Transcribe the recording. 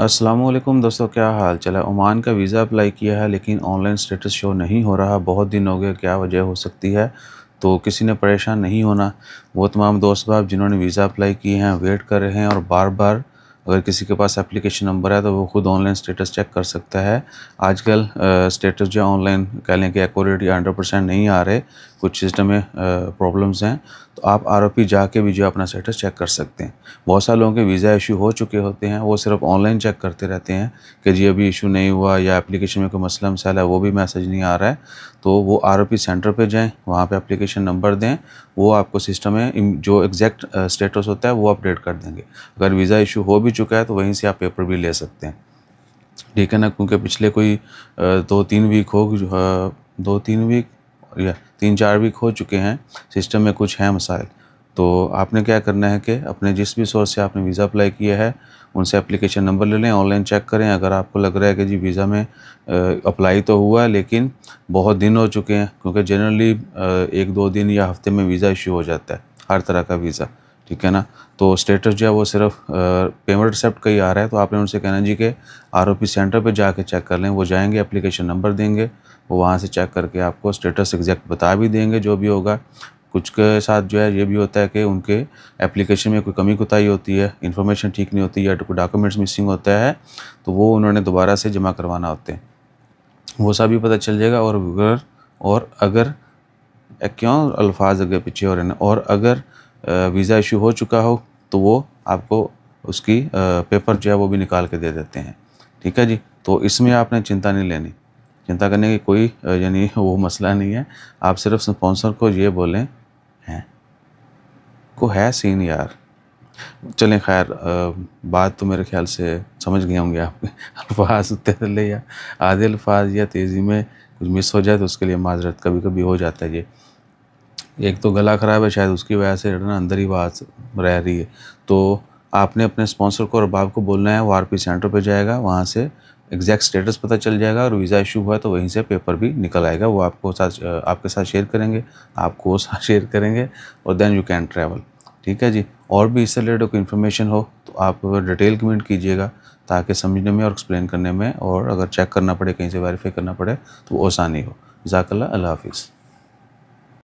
असलम दोस्तों क्या हाल चला ओमान का वीज़ा अप्लाई किया है लेकिन ऑनलाइन स्टेटस शो नहीं हो रहा बहुत दिन हो गया क्या वजह हो सकती है तो किसी ने परेशान नहीं होना वो तमाम दोस्त बाब जिन्होंने वीज़ा अप्लाई किए हैं वेट कर रहे हैं और बार बार अगर किसी के पास एप्लीकेशन नंबर है तो वो खुद ऑनलाइन स्टेटस चेक कर सकता है आजकल स्टेटस जो ऑनलाइन कह लें कि एकोरेट या हंड्रेड परसेंट नहीं आ रहे कुछ सिस्टम में प्रॉब्लम्स हैं तो आप आर ओ पी जाके भी जो अपना स्टेटस चेक कर सकते हैं बहुत सारे लोगों के वीज़ा इशू हो चुके होते हैं वो सिर्फ ऑनलाइन चेक करते रहते हैं कि जी अभी इशू नहीं हुआ या एप्लीकेशन में कोई मसला मसाला है वो भी मैसेज नहीं आ रहा है तो वो आर ओ पी सेंटर पर जाएँ वहाँ पर एप्लीकेशन नंबर दें वो आपको सिस्टम में जो एग्जैक्ट स्टेटस होता है वो अपडेट कर देंगे अगर वीज़ा इशू हो भी चुका है तो वहीं से आप पेपर भी ले सकते हैं ठीक है ना क्योंकि पिछले कोई दो तीन वीक हो दो तीन वीक या तीन चार वीक हो चुके हैं सिस्टम में कुछ हैं मसाइल तो आपने क्या करना है कि अपने जिस भी सोर्स से आपने वीज़ा अप्लाई किया है उनसे एप्लीकेशन नंबर ले लें ऑनलाइन चेक करें अगर आपको लग रहा है कि जी वीज़ा में अप्लाई तो हुआ है लेकिन बहुत दिन हो चुके हैं क्योंकि जनरली एक दो दिन या हफ्ते में वीज़ा इशू हो जाता है हर तरह का वीज़ा ठीक है ना तो स्टेटस जो है वो सिर्फ पेमेंट रिसेप्ट का ही आ रहा है तो आपने उनसे कहना जी के पी सेंटर पे जाके चेक कर लें वो जाएंगे एप्लीकेशन नंबर देंगे वो वहाँ से चेक करके आपको स्टेटस एग्जैक्ट बता भी देंगे जो भी होगा कुछ के साथ जो है ये भी होता है कि उनके एप्लीकेशन में कोई कमी कोताही होती है इन्फॉर्मेशन ठीक नहीं होती या कोई डॉक्यूमेंट्स मिसिंग होता है तो वो उन्होंने दोबारा से जमा करवाना होते हैं वो सब भी पता चल जाएगा और अगर और अगर क्यों अल्फाज अगर पीछे हो रहे हैं और अगर वीज़ा इशू हो चुका हो तो वो आपको उसकी पेपर जो है वो भी निकाल के दे देते हैं ठीक है जी तो इसमें आपने चिंता नहीं लेनी चिंता करने की कोई यानी वो मसला नहीं है आप सिर्फ स्पॉन्सर को ये बोलें हैं को है सीन यार चलें खैर बात तो मेरे ख्याल से समझ गए होंगे आप अल्फाज तले या आधे अल्फाज या तेज़ी में कुछ मिस हो जाए तो उसके लिए माजरत कभी कभी हो जाता है ये एक तो गला ख़राब है शायद उसकी वजह से ना अंदर ही बात रह रही है तो आपने अपने स्पॉन्सर को और बाप को बोलना है वो आर पी सेंटर पर जाएगा वहाँ से एग्जैक्ट स्टेटस पता चल जाएगा और वीज़ा इशू हुआ तो वहीं से पेपर भी निकल आएगा वो आपको साथ आपके साथ शेयर करेंगे आपको वो साथ शेयर करेंगे और देन यू कैन ट्रैवल ठीक है जी और भी इससे रिलेटेड कोई इन्फॉर्मेशन हो तो आप डिटेल कमेंट कीजिएगा ताकि समझने में और एक्सप्लेन करने में और अगर चेक करना पड़े कहीं से वेरीफाई करना पड़े तो वो आसानी हो जाकल्ला अल्लाह हाफिज़